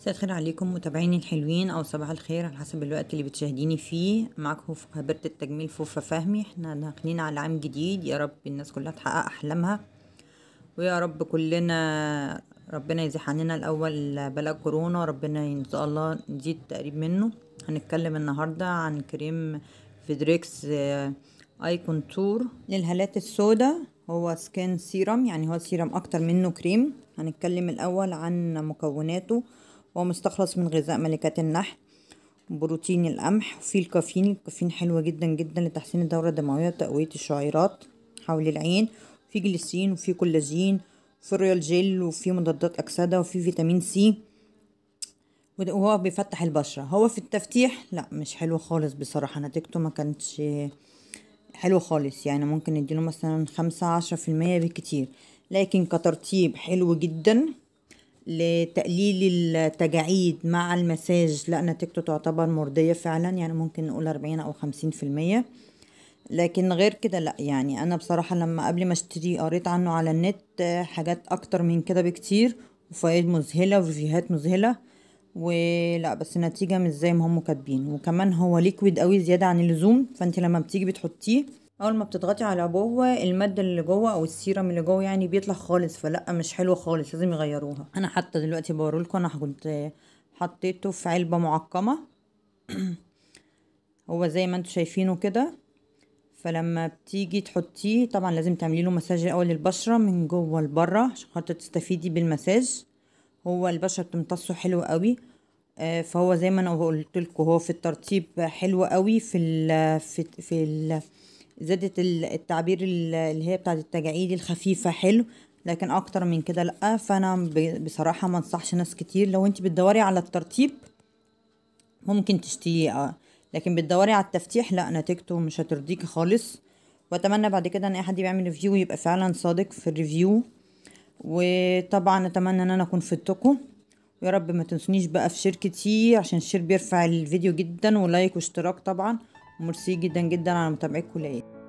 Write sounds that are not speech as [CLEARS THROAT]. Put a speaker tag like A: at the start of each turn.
A: مساء الخير عليكم متابعيني الحلوين او صباح الخير على حسب الوقت اللي بتشاهديني فيه معاكم خبيرة التجميل فوفا فهمي احنا داخلين على عام جديد يا رب الناس كلها تحقق احلامها ويا رب كلنا ربنا يزيح عننا الاول بلاء كورونا ربنا ان شاء الله نزيد تقريب منه هنتكلم النهارده عن كريم فيدريكس آه، اي كونتور للهالات السوداء هو سكين سيرم يعني هو سيرم اكتر منه كريم هنتكلم الاول عن مكوناته ومستخلص من غذاء ملكات النحل بروتين القمح وفيه الكافيين الكافيين حلو جدا جدا لتحسين الدورة الدموية وتقوية الشعيرات حول العين في جليسين وفي كولاجين في ريال جيل وفي مضادات أكسدة وفي فيتامين سي وهو بيفتح البشرة هو في التفتيح لا مش حلو خالص بصراحة نتيجته ما كانتش حلو خالص يعني ممكن نديله مثلا خمسة عشرة في المية بالكتير لكن كترطيب حلو جدا لتقليل التجاعيد مع المساج لا نتيجته تعتبر مرضية فعلا يعني ممكن نقول أربعين أو خمسين في المية لكن غير كده لا يعني أنا بصراحة لما قبل ما اشتري قريت عنه على النت حاجات أكتر من كده بكتير وفوائد مذهلة وفيهات مذهلة ولا بس النتيجة مش زي ما هم كاتبين وكمان هو ليكويد قوي زيادة عن اللزوم فانت لما بتيجي بتحطيه اول ما بتضغطي على جوه الماده اللي جوه او السيرم اللي جوه يعني بيطلع خالص فلا مش حلوه خالص لازم يغيروها انا حتى دلوقتي بوريلكم انا كنت حطيته في علبه معقمه [CLEARS THROAT] هو زي ما انتم شايفينه كده فلما بتيجي تحطيه طبعا لازم تعملي له مساج الاول للبشره من جوه لبره عشان خاطر تستفيدي بالمساج هو البشره بتمتصه حلو قوي آه، فهو زي ما انا قلت لكم هو في الترطيب حلو قوي في ال في ال في, الـ زادت التعبير اللي هي بتاعت التجاعيد الخفيفة حلو لكن اكتر من كده لا فانا بصراحة ما انصحش ناس كتير لو انت بتدوري على الترتيب ممكن تشتيه اه لكن بتدوري على التفتيح لا نتيجته مش هترضيكي خالص واتمنى بعد كده ان اي حد بيعمل ريفيو يبقى فعلا صادق في الريفيو وطبعا اتمنى ان انا اكون فدتكم ويا رب ما تنسونيش بقى في شير كتير عشان الشير بيرفع الفيديو جدا ولايك واشتراك طبعا وميرسي جدا جدا على متابعتكم ليا